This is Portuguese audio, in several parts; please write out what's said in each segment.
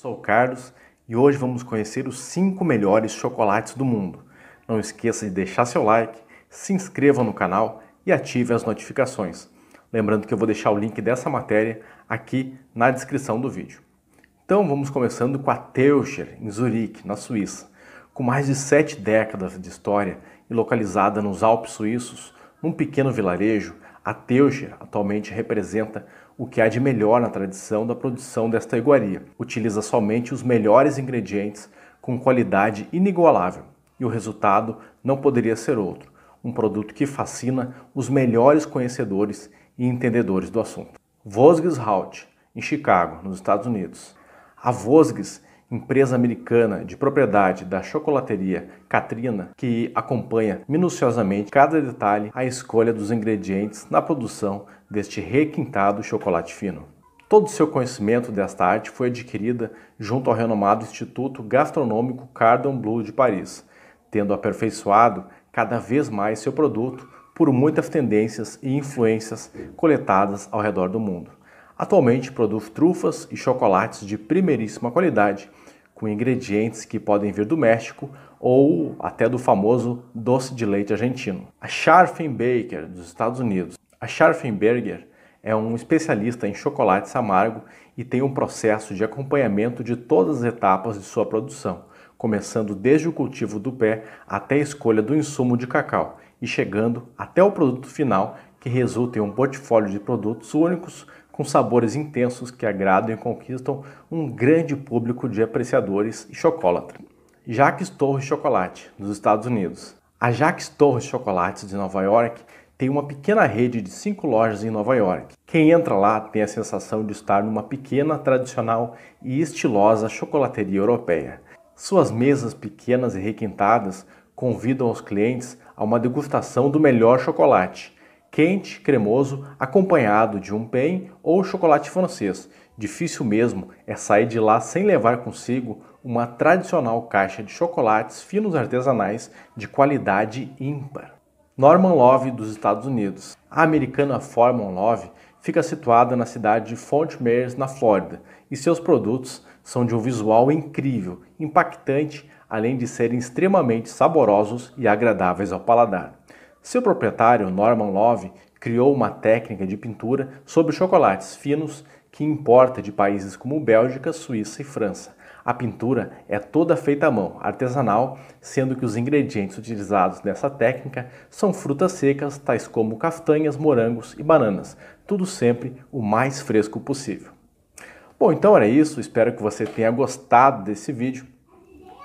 Sou o Carlos e hoje vamos conhecer os 5 melhores chocolates do mundo. Não esqueça de deixar seu like, se inscreva no canal e ative as notificações. Lembrando que eu vou deixar o link dessa matéria aqui na descrição do vídeo. Então vamos começando com a Teuscher em Zurique, na Suíça. Com mais de sete décadas de história e localizada nos Alpes suíços, num pequeno vilarejo, a Teuscher atualmente representa o que há de melhor na tradição da produção desta iguaria. Utiliza somente os melhores ingredientes com qualidade inigualável, e o resultado não poderia ser outro, um produto que fascina os melhores conhecedores e entendedores do assunto. Vosges Haut, em Chicago, nos Estados Unidos. A Vosges empresa americana de propriedade da chocolateria Katrina, que acompanha minuciosamente cada detalhe a escolha dos ingredientes na produção deste requintado chocolate fino. Todo o seu conhecimento desta arte foi adquirida junto ao renomado Instituto Gastronômico Cardon Bleu de Paris, tendo aperfeiçoado cada vez mais seu produto por muitas tendências e influências coletadas ao redor do mundo. Atualmente produz trufas e chocolates de primeiríssima qualidade com ingredientes que podem vir do México ou até do famoso doce de leite argentino. A Scharfenbaker dos Estados Unidos. A Scharfenberger é um especialista em chocolates amargo e tem um processo de acompanhamento de todas as etapas de sua produção, começando desde o cultivo do pé até a escolha do insumo de cacau e chegando até o produto final que resulta em um portfólio de produtos únicos com sabores intensos que agradam e conquistam um grande público de apreciadores e chocolate. Jacques Torres Chocolate, nos Estados Unidos. A Jacques Torres Chocolates de Nova York tem uma pequena rede de cinco lojas em Nova York. Quem entra lá tem a sensação de estar numa pequena, tradicional e estilosa chocolateria europeia. Suas mesas pequenas e requintadas convidam os clientes a uma degustação do melhor chocolate, quente, cremoso, acompanhado de um pain ou chocolate francês. Difícil mesmo é sair de lá sem levar consigo uma tradicional caixa de chocolates finos artesanais de qualidade ímpar. Norman Love dos Estados Unidos. A americana Forman Love fica situada na cidade de Fort Myers, na Flórida, e seus produtos são de um visual incrível, impactante, além de serem extremamente saborosos e agradáveis ao paladar. Seu proprietário, Norman Love, criou uma técnica de pintura sobre chocolates finos que importa de países como Bélgica, Suíça e França. A pintura é toda feita à mão, artesanal, sendo que os ingredientes utilizados nessa técnica são frutas secas, tais como castanhas, morangos e bananas, tudo sempre o mais fresco possível. Bom, então era isso, espero que você tenha gostado desse vídeo.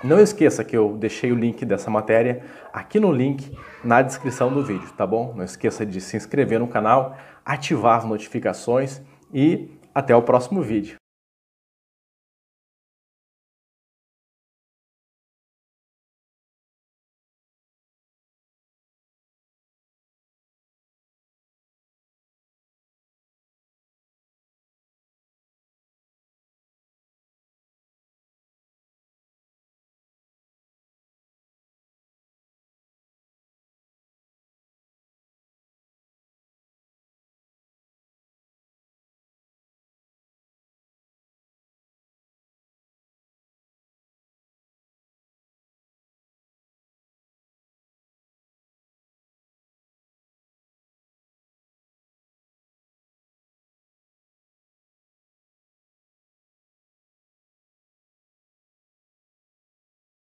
Não esqueça que eu deixei o link dessa matéria aqui no link na descrição do vídeo, tá bom? Não esqueça de se inscrever no canal, ativar as notificações e até o próximo vídeo.